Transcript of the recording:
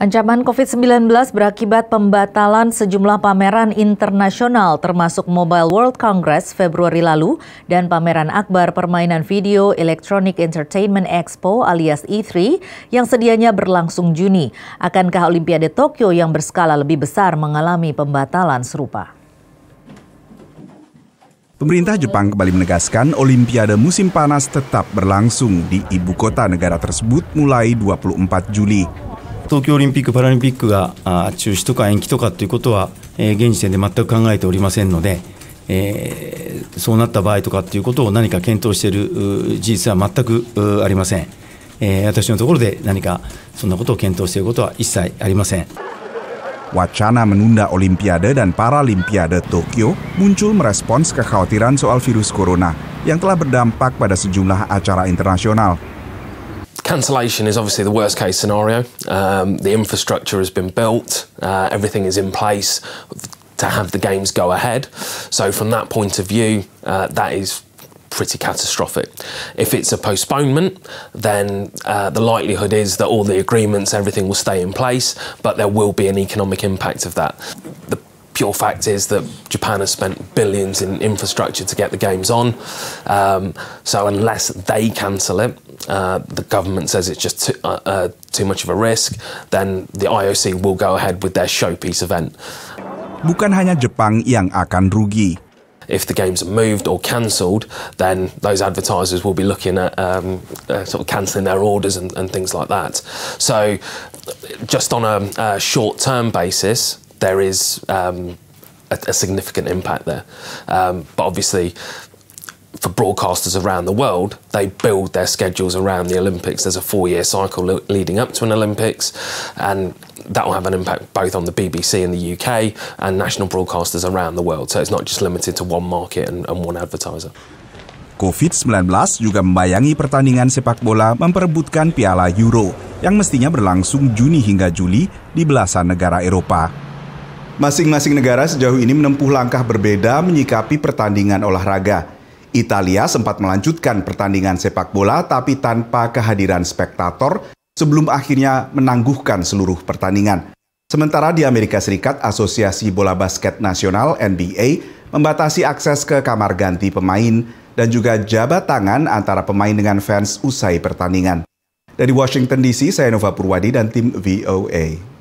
Ancaman COVID-19 berakibat pembatalan sejumlah pameran internasional termasuk Mobile World Congress Februari lalu dan pameran akbar permainan video Electronic Entertainment Expo alias E3 yang sedianya berlangsung Juni. Akankah Olimpiade Tokyo yang berskala lebih besar mengalami pembatalan serupa? Pemerintah Jepang kembali menegaskan Olimpiade musim panas tetap berlangsung di ibu kota negara tersebut mulai 24 Juli. 東京オリンピック・パラリンピックが中止とか延期とかということは、えー、現時点で全く考えておりませんので、えー、そうなった場合とかっていうことを何か検討している事実は全くありません、えー、私のところで何かそんなことを検討していることは一切ありません Wacana menunda Olimpiade dan Paralimpiade Tokyo muncul merespons kekhawatiran soal virus corona yang telah berdampak pada sejumlah acara internasional, Cancellation is obviously the worst case scenario. Um, the infrastructure has been built, uh, everything is in place to have the games go ahead. So, from that point of view, uh, that is pretty catastrophic. If it's a postponement, then uh, the likelihood is that all the agreements, everything will stay in place, but there will be an economic impact of that pure fact is that Japan has spent billions in infrastructure to get the games on. Um, so unless they cancel it, uh, the government says it's just too, uh, uh, too much of a risk, then the IOC will go ahead with their showpiece event. Bukan hanya Jepang yang akan rugi. If the games are moved or cancelled, then those advertisers will be looking at um, uh, sort of cancelling their orders and, and, things like that. So, just on a, a short term basis, there is um, a, a, significant impact there. Um, but obviously, for broadcasters around the world, they build their schedules around the Olympics. There's a four year cycle leading up to an Olympics, and that will have an impact both on the BBC in the UK and national broadcasters around the world. So it's not just limited to one market and, and one advertiser. COVID-19 juga membayangi pertandingan sepak bola memperebutkan Piala Euro yang mestinya berlangsung Juni hingga Juli di belasan negara Eropa. Masing-masing negara sejauh ini menempuh langkah berbeda menyikapi pertandingan olahraga. Italia sempat melanjutkan pertandingan sepak bola tapi tanpa kehadiran spektator sebelum akhirnya menangguhkan seluruh pertandingan. Sementara di Amerika Serikat, Asosiasi Bola Basket Nasional NBA membatasi akses ke kamar ganti pemain dan juga jabat tangan antara pemain dengan fans usai pertandingan. Dari Washington DC, saya Nova Purwadi dan tim VOA.